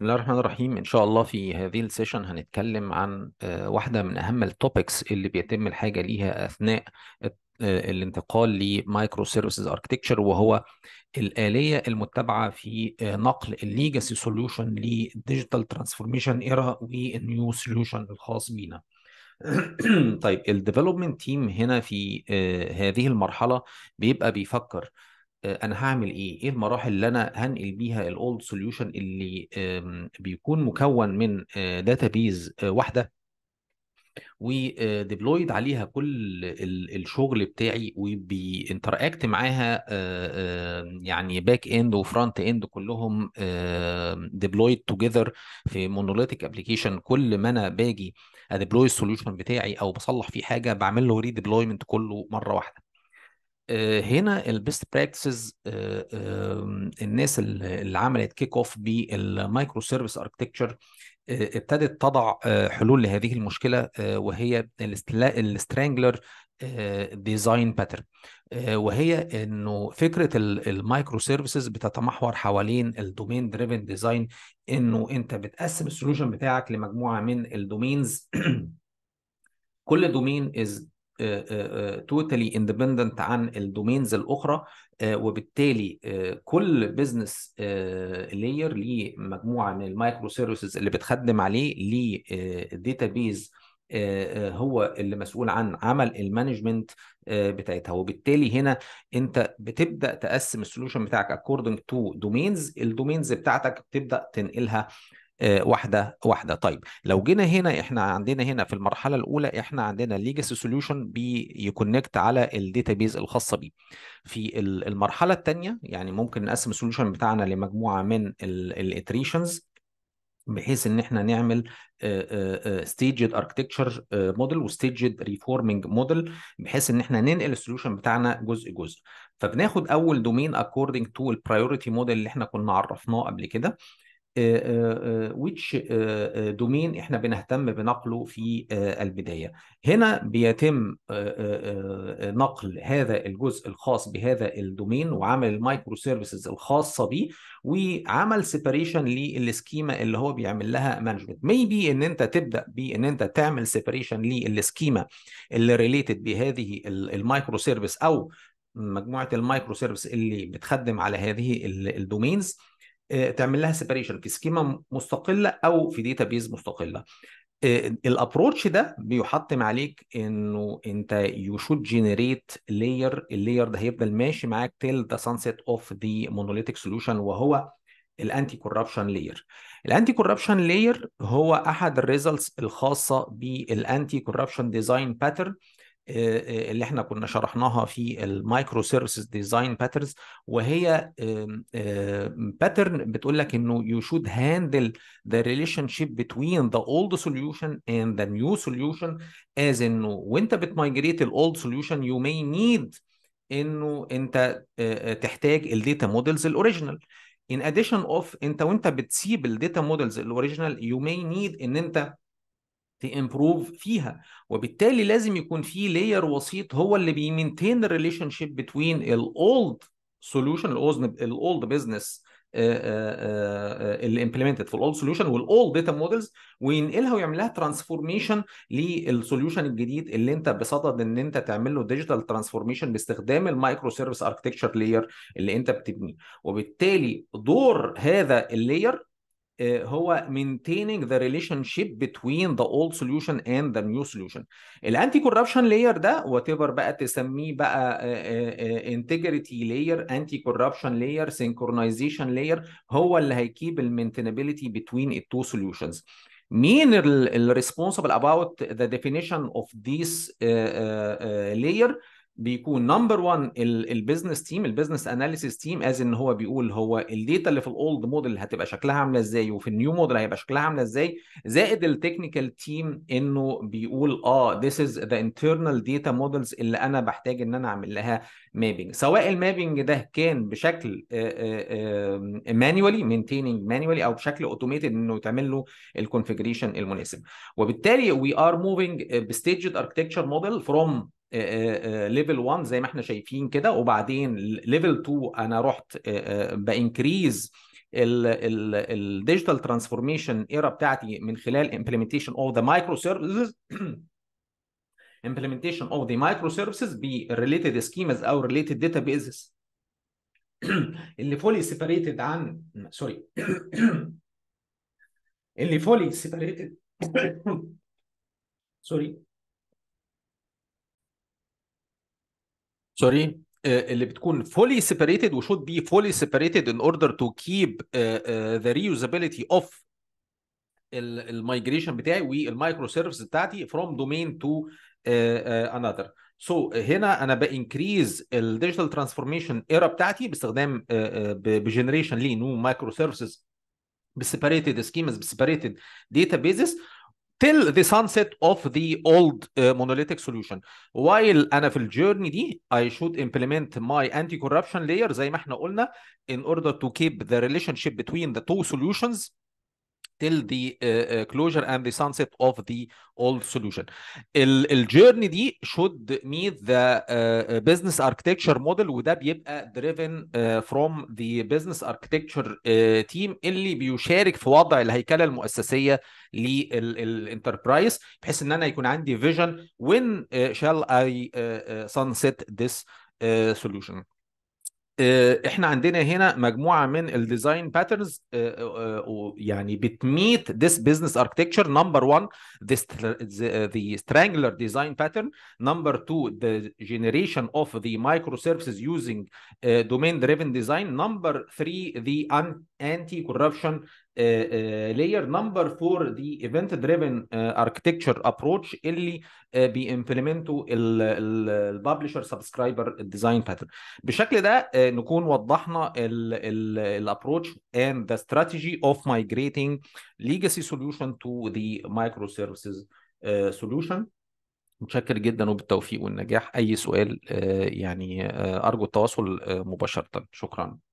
بسم الله الرحمن الرحيم ان شاء الله في هذه السيشن هنتكلم عن آه، واحده من اهم التوبكس اللي بيتم الحاجه ليها اثناء آه، الانتقال لمايكرو سيرفيسز اركتكتشر وهو الاليه المتبعه في آه، نقل الليجاسي سوليوشن لديجيتال ترانسفورميشن ايرا والنيو سوليوشن الخاص بينا طيب الديفلوبمنت تيم هنا في هذه المرحله بيبقى بيفكر آه، انا هعمل ايه ايه المراحل اللي انا هنقل بيها الاولد سوليوشن اللي بيكون مكون من داتابيز آه، آه، واحده وديبلويد عليها كل الشغل بتاعي وبينتراكت معاها يعني باك اند وفرونت اند كلهم ديبلويد توجذر في مونوليتيك ابلكيشن كل ما انا باجي اديبلوي السوليوشن بتاعي او بصلح فيه حاجه بعمل له ريديبلويمنت كله مره واحده آه، هنا البيست براكتسز آه، الناس اللي عملت كيك اوف بالمايكرو سيرفيس اركتكتشر ابتدت تضع آه، حلول لهذه المشكله وهي السترانجلر ديزاين باترن وهي انه فكره المايكرو سيرفيسز بتتمحور حوالين الدومين دريفن ديزاين انه انت بتقسم السولوشن بتاعك لمجموعه من الدومينز كل دومين از توتالي آه، اندبندنت آه، آه، عن الدومينز الاخرى وبالتالي كل بزنس لاير ليه مجموعه من المايكرو سيرفيسز اللي بتخدم عليه ليه بيز هو اللي مسؤول عن عمل المانجمنت بتاعتها وبالتالي هنا انت بتبدا تقسم السولوشن بتاعك اكوردنج تو دومينز الدومينز بتاعتك بتبدا تنقلها آه، واحده واحده طيب لو جينا هنا احنا عندنا هنا في المرحله الاولى احنا عندنا ليجاسي سوليوشن بيكونكت على بيز الخاصه بيه في المرحله الثانيه يعني ممكن نقسم السوليوشن بتاعنا لمجموعه من الاتريشنز بحيث ان احنا نعمل ستيجد اركتكتشر موديل وستيجد ريفورمينج موديل بحيث ان احنا ننقل السوليوشن بتاعنا جزء جزء فبناخد اول دومين اكوردنج تو البرايورتي موديل اللي احنا كنا عرفناه قبل كده ويتش آه، دومين آه، آه، احنا بنهتم بنقله في البدايه هنا بيتم نقل هذا الجزء الخاص بهذا الدومين وعمل المايكرو سيرفيسز الخاصه بيه وعمل سيباريشن للسكيما اللي هو بيعمل لها مانجمنت ميبي ان انت تبدا بان انت تعمل سيباريشن للسكيما اللي ريليتد بهذه المايكرو سيرفيس او مجموعه المايكرو سيرفيس اللي بتخدم على هذه الدومينز آه، تعمل لها سيبريشن في سكيما مستقله او في داتا بيز مستقله آه، الابروتش ده بيحطم عليك انه انت يو شود جنريت لاير اللاير ده هيفضل ماشي معاك تيل ذا سانسيت اوف ذا مونوليتيك سوليوشن وهو الانتي كوربشن لاير الانتي كوربشن لاير هو احد الريزلتس الخاصه بالانتي كوربشن ديزاين باترن آه، آه، اللي احنا كنا شرحناها في المايكرو سيرفيسز ديزاين باترنز وهي باترن بتقول لك انه يو شود هاندل ذا ريليشن شيب بتوين ذا اولد سوليوشن اند ذا نيو سوليوشن از انه وانت بتمايجريت الاولد سوليوشن يو ماي نيد انه انت آه، تحتاج الديتا مودلز الاوريجينال in addition of انت وانت بتسيب الديتا مودلز الاوريجينال يو ماي نيد ان انت تيمبروف فيها وبالتالي لازم يكون في لاير وسيط هو اللي بيمنتين الريليشن شيب بتوين الاولد سوليوشن الاولد بزنس اللي امبلمنتد في الاولد سوليوشن والاولد داتا مودلز وينقلها ويعمل لها ترانسفورميشن للسوليوشن الجديد اللي انت بصدد ان انت تعمل له ديجيتال ترانسفورميشن باستخدام المايكرو سيرفيس اركتكتشر لاير اللي انت بتبنيه وبالتالي دور هذا اللاير آه، هو maintaining the relationship between the old solution and the new solution الانتي كوربشن لاير ده وات ايفر بقى تسميه بقى انتجريتي لاير انتي كوربشن لاير سينكرونايزيشن لاير هو اللي هيكيب المينتينابيلتي between التو سوليوشنز مين الريسبونسبل about the definition of this uh, uh, layer بيكون نمبر 1 البيزنس تيم البيزنس اناليسيس تيم از ان هو بيقول هو الداتا اللي في الاولد موديل هتبقى شكلها عامله ازاي وفي النيو موديل هيبقى شكلها عامله ازاي زائد التكنيكال تيم انه بيقول اه ذيس از ذا انترنال داتا موديلز اللي انا بحتاج ان انا اعمل لها مابنج سواء المابنج ده كان بشكل مانوالي مينتيننج مانيولي او بشكل اوتوميتد انه يتعمل له الكونفجريشن المناسب وبالتالي وي ار موفينج بستيجد اركتكتشر موديل فروم ليفل 1 زي ما احنا شايفين كده وبعدين ليفل 2 انا رحت بانكريز الديجيتال ترانسفورميشن ايرا بتاعتي من خلال implementation of the micro services implementation of the microservices services related schemas او related databases اللي فولي separated عن سوري اللي فولي separated سوري سوري آه، اللي بتكون فولي سيبريتد وشود بي فولي سيبريتد ان اوردر تو كيب ذا ريوزابيلتي اوف المايجريشن بتاعي والمايكرو سيرفيس بتاعتي فروم دومين تو انذر سو هنا انا بانكريز الديجيتال ترانسفورميشن ايرا بتاعتي باستخدام آه، آه، بجنريشن لي نو مايكرو سيرفيسز بسيبريتد سكيمز بسيبريتد داتا بيزز till the sunset of the old uh, monolithic solution while انا في الجيرني دي I should implement my anti corruption layer زي ما احنا قلنا in order to keep the relationship between the two solutions till the uh, closure and the sunset of the old solution. الجيرني دي should meet the uh, business architecture model وده بيبقى driven uh, from the business architecture uh, team اللي بيشارك في وضع الهيكله المؤسسيه للانتربرايز بحيث ان انا يكون عندي vision when uh, shall I uh, uh, sunset this uh, solution. احنا عندنا هنا مجموعه من الديزاين باترنز يعني بتميت this business architecture number one the, the strangler design pattern number two the generation of the microservices using domain driven design number three the anti corruption لاير نمبر 4 دي ايفنت دريفن اركتكتشر ابروتش اللي بيمبلمنتو الببلشر سبسكرايبر ديزاين باترن بالشكل ده آه، نكون وضحنا الابروتش اند ذا استراتيجي اوف مايجريتنج ليجاسي سوليوشن تو ذا مايكرو سيرفيسز سوليوشن متشكر جدا وبالتوفيق والنجاح اي سؤال آه، يعني آه، ارجو التواصل مباشره شكرا